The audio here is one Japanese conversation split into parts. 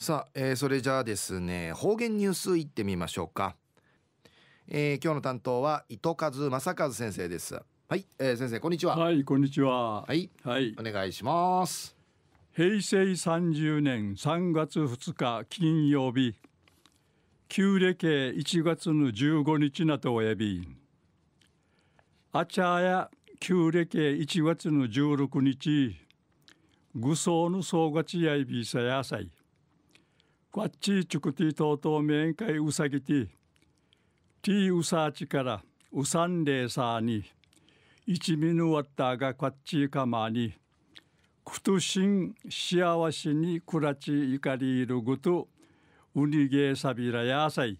さあ、えー、それじゃあですね方言ニュースいってみましょうか、えー、今日の担当は糸数正和先生ですはい、えー、先生こんにちははいこんにちははい、はい、お願いします平成三十年三月二日金曜日旧暦一月の十五日なとおやびあちゃや旧暦一月の十六日ぐその総勝やいびさやさいわっちちゅくてとうとう面会うさぎて、ティーウサーチからウサンレーサーに、一味ぬわったがこっちかまに、くとしん幸せにくらちゆかりいるぐと、うにげさびらやさい。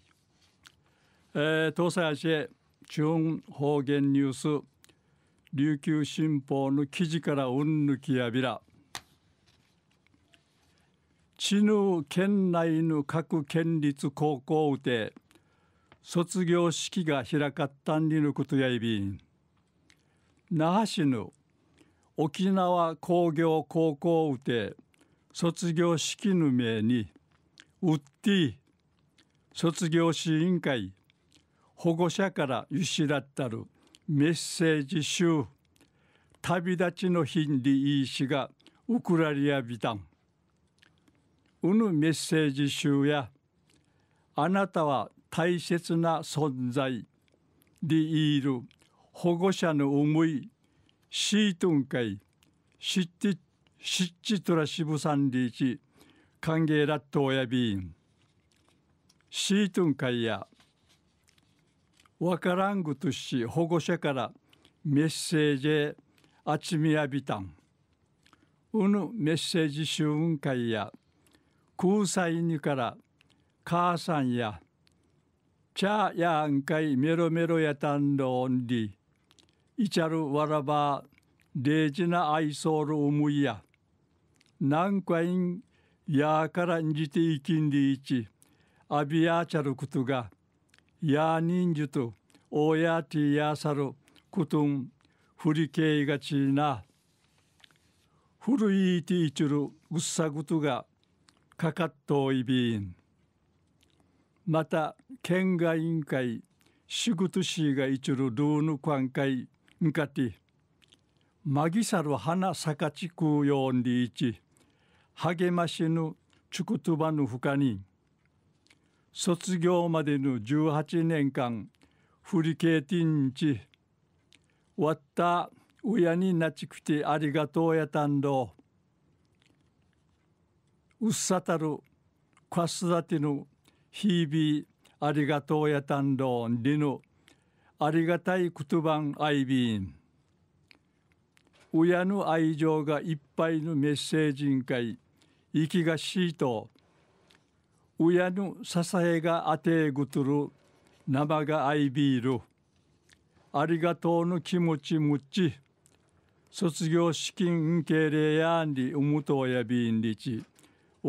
えー、東西アシェ、中央方言ニュース、琉球新報の記事からうんぬきやびら。死ぬ県内の各県立高校で卒業式が開かったんにのことやいびん那覇市の沖縄工業高校で卒業式の名にウッディ卒業試委員会保護者からゆしったるメッセージ集旅立ちのヒンディーがウクラリアビタンうぬメッセージ集やあなたは大切な存在でいる保護者の思いシートン会シッチシッチトラシブサンリーチ歓迎ラット親ビンシートン会やわからんぐとし保護者からメッセージあちみやびたんうぬメッセージ集運会や空才にから母さんやチャーやんかいメロメロやたんどんりいちゃるわらば大事な愛想る思いや何回んやからんじていきんでいちあびやちゃることがやにんじゅとおやてやさることんふりけいがちな古いていちるぐっさことがかかっといびんまた県外委員会仕事しがいちるルーヌクワ関会んかてまぎさる花さかちくよんりいち励ましぬちくとばぬふかに卒業までの18年間振りけいてんちわった親になちくてありがとうやたんどうっさたるかすだてぬひいびありがとうやたんどんりぬありがたいことばんあいびん親の愛情がいっぱいのメッセージんかい息がしいと親の支えがあてぐとる生があいびるありがとうの気持ちむっち卒業資金受け入れやんりうむとやびんりち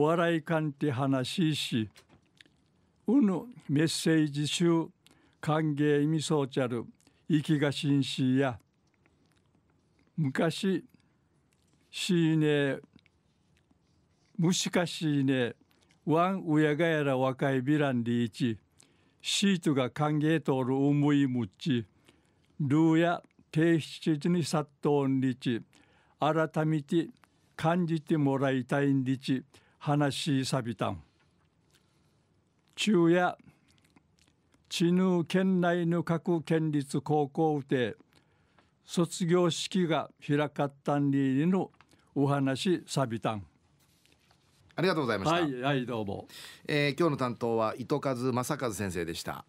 お笑いかん話しし、うぬメッセージ集歓迎意味ソーチャル生きがしんしや昔しいねむしかしいねワンウヤガヤら若いビランリーチシートが歓迎とる思いむちルーや提出時に殺到んりち改めて感じてもらいたいんりち話し錆びたん。昼夜、知能県内の各県立高校で卒業式が開かったんにのお話錆びたん。ありがとうございました。はい、はい、どうも。えー、今日の担当は糸数正和先生でした。